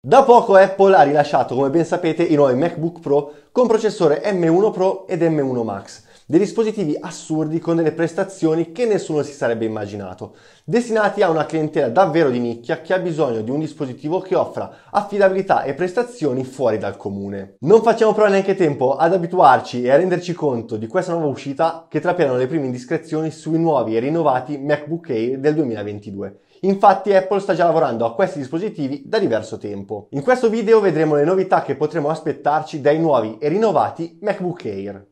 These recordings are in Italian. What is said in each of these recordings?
Da poco Apple ha rilasciato, come ben sapete, i nuovi MacBook Pro con processore M1 Pro ed M1 Max, dei dispositivi assurdi con delle prestazioni che nessuno si sarebbe immaginato, destinati a una clientela davvero di nicchia che ha bisogno di un dispositivo che offra affidabilità e prestazioni fuori dal comune. Non facciamo però neanche tempo ad abituarci e a renderci conto di questa nuova uscita che trapelano le prime indiscrezioni sui nuovi e rinnovati MacBook Air del 2022 Infatti Apple sta già lavorando a questi dispositivi da diverso tempo. In questo video vedremo le novità che potremo aspettarci dai nuovi e rinnovati MacBook Air.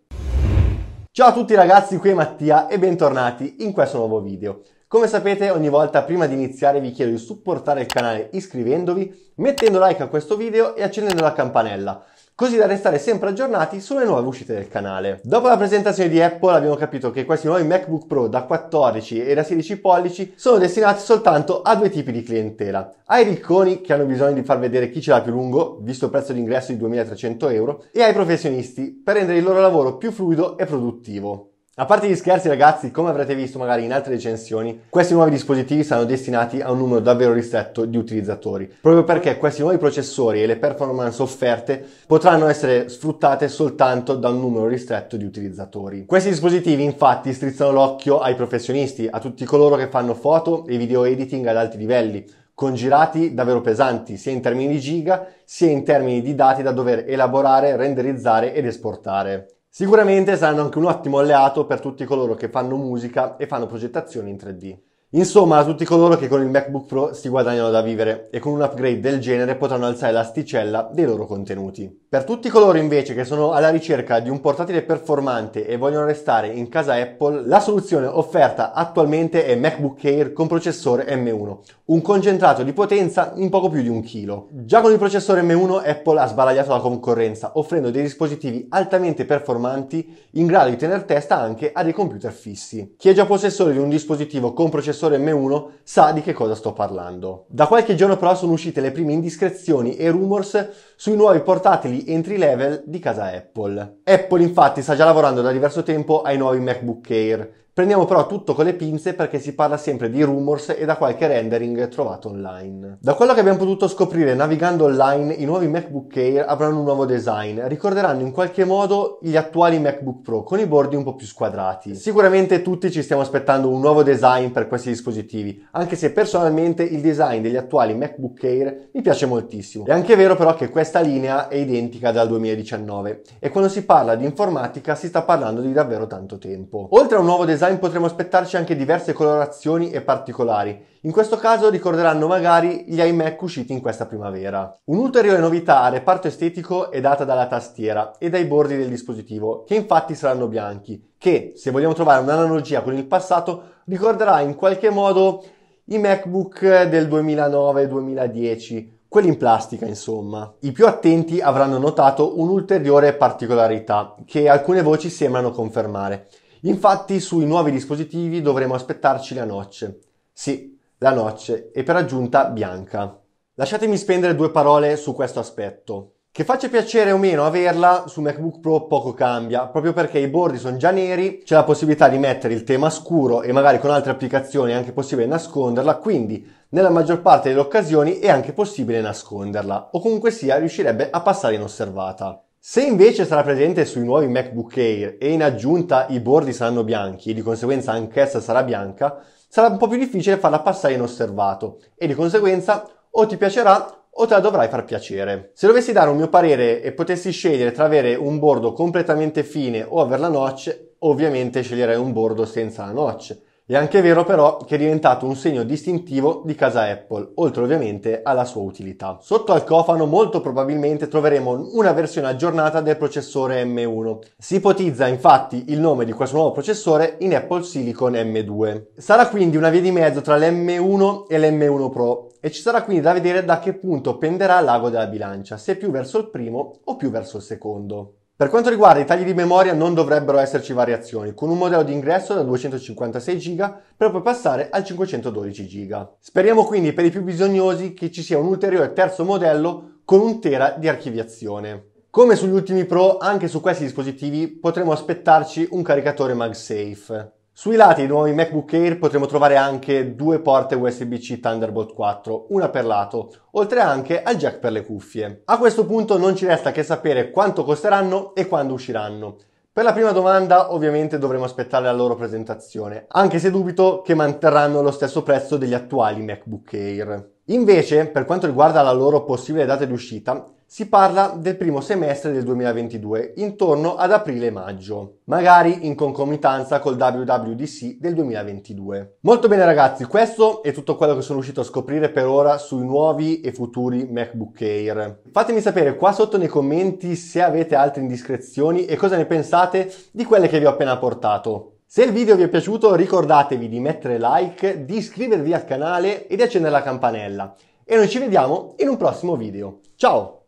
Ciao a tutti ragazzi, qui è Mattia e bentornati in questo nuovo video. Come sapete ogni volta prima di iniziare vi chiedo di supportare il canale iscrivendovi, mettendo like a questo video e accendendo la campanella così da restare sempre aggiornati sulle nuove uscite del canale. Dopo la presentazione di Apple abbiamo capito che questi nuovi MacBook Pro da 14 e da 16 pollici sono destinati soltanto a due tipi di clientela. Ai ricconi che hanno bisogno di far vedere chi ce l'ha più lungo, visto il prezzo d'ingresso di 2300 euro, e ai professionisti per rendere il loro lavoro più fluido e produttivo. A parte gli scherzi ragazzi, come avrete visto magari in altre recensioni, questi nuovi dispositivi saranno destinati a un numero davvero ristretto di utilizzatori, proprio perché questi nuovi processori e le performance offerte potranno essere sfruttate soltanto da un numero ristretto di utilizzatori. Questi dispositivi infatti strizzano l'occhio ai professionisti, a tutti coloro che fanno foto e video editing ad alti livelli, con girati davvero pesanti, sia in termini di giga, sia in termini di dati da dover elaborare, renderizzare ed esportare. Sicuramente saranno anche un ottimo alleato per tutti coloro che fanno musica e fanno progettazioni in 3D. Insomma, a tutti coloro che con il MacBook Pro si guadagnano da vivere e con un upgrade del genere potranno alzare l'asticella dei loro contenuti. Per tutti coloro invece che sono alla ricerca di un portatile performante e vogliono restare in casa Apple, la soluzione offerta attualmente è MacBook Air con processore M1, un concentrato di potenza in poco più di un chilo. Già con il processore M1 Apple ha sbaragliato la concorrenza, offrendo dei dispositivi altamente performanti in grado di tenere testa anche a dei computer fissi. Chi è già possessore di un dispositivo con processore professore M1 sa di che cosa sto parlando. Da qualche giorno però sono uscite le prime indiscrezioni e rumors sui nuovi portatili entry level di casa Apple. Apple infatti sta già lavorando da diverso tempo ai nuovi MacBook Air Prendiamo però tutto con le pinze perché si parla sempre di rumors e da qualche rendering trovato online. Da quello che abbiamo potuto scoprire navigando online, i nuovi MacBook Air avranno un nuovo design, ricorderanno in qualche modo gli attuali MacBook Pro con i bordi un po' più squadrati. Sicuramente tutti ci stiamo aspettando un nuovo design per questi dispositivi, anche se personalmente il design degli attuali MacBook Air mi piace moltissimo. È anche vero però che questa linea è identica dal 2019 e quando si parla di informatica si sta parlando di davvero tanto tempo. Oltre a un nuovo design design potremo aspettarci anche diverse colorazioni e particolari. In questo caso ricorderanno magari gli iMac usciti in questa primavera. Un'ulteriore novità al reparto estetico è data dalla tastiera e dai bordi del dispositivo, che infatti saranno bianchi, che, se vogliamo trovare un'analogia con il passato, ricorderà in qualche modo i MacBook del 2009-2010, quelli in plastica insomma. I più attenti avranno notato un'ulteriore particolarità che alcune voci sembrano confermare. Infatti sui nuovi dispositivi dovremo aspettarci la noce. Sì, la noce e per aggiunta bianca. Lasciatemi spendere due parole su questo aspetto. Che faccia piacere o meno averla su MacBook Pro poco cambia, proprio perché i bordi sono già neri, c'è la possibilità di mettere il tema scuro e magari con altre applicazioni è anche possibile nasconderla, quindi nella maggior parte delle occasioni è anche possibile nasconderla o comunque sia riuscirebbe a passare inosservata. Se invece sarà presente sui nuovi MacBook Air e in aggiunta i bordi saranno bianchi e di conseguenza anch'essa sarà bianca, sarà un po' più difficile farla passare inosservato e di conseguenza o ti piacerà o te la dovrai far piacere. Se dovessi dare un mio parere e potessi scegliere tra avere un bordo completamente fine o aver la notch, ovviamente sceglierei un bordo senza la notch è anche vero però che è diventato un segno distintivo di casa Apple, oltre ovviamente alla sua utilità. Sotto al cofano molto probabilmente troveremo una versione aggiornata del processore M1. Si ipotizza infatti il nome di questo nuovo processore in Apple Silicon M2. Sarà quindi una via di mezzo tra l'M1 e l'M1 Pro e ci sarà quindi da vedere da che punto penderà l'ago della bilancia, se più verso il primo o più verso il secondo. Per quanto riguarda i tagli di memoria non dovrebbero esserci variazioni, con un modello di ingresso da 256 GB per poi passare al 512 GB. Speriamo quindi per i più bisognosi che ci sia un ulteriore terzo modello con un Tera di archiviazione. Come sugli ultimi Pro, anche su questi dispositivi potremo aspettarci un caricatore MagSafe. Sui lati dei nuovi MacBook Air potremo trovare anche due porte USB-C Thunderbolt 4, una per lato, oltre anche al jack per le cuffie. A questo punto non ci resta che sapere quanto costeranno e quando usciranno. Per la prima domanda ovviamente dovremo aspettare la loro presentazione, anche se dubito che manterranno lo stesso prezzo degli attuali MacBook Air. Invece, per quanto riguarda la loro possibile data di uscita, si parla del primo semestre del 2022, intorno ad aprile-maggio, magari in concomitanza col WWDC del 2022. Molto bene ragazzi, questo è tutto quello che sono riuscito a scoprire per ora sui nuovi e futuri MacBook Air. Fatemi sapere qua sotto nei commenti se avete altre indiscrezioni e cosa ne pensate di quelle che vi ho appena portato. Se il video vi è piaciuto ricordatevi di mettere like, di iscrivervi al canale e di accendere la campanella. E noi ci vediamo in un prossimo video. Ciao!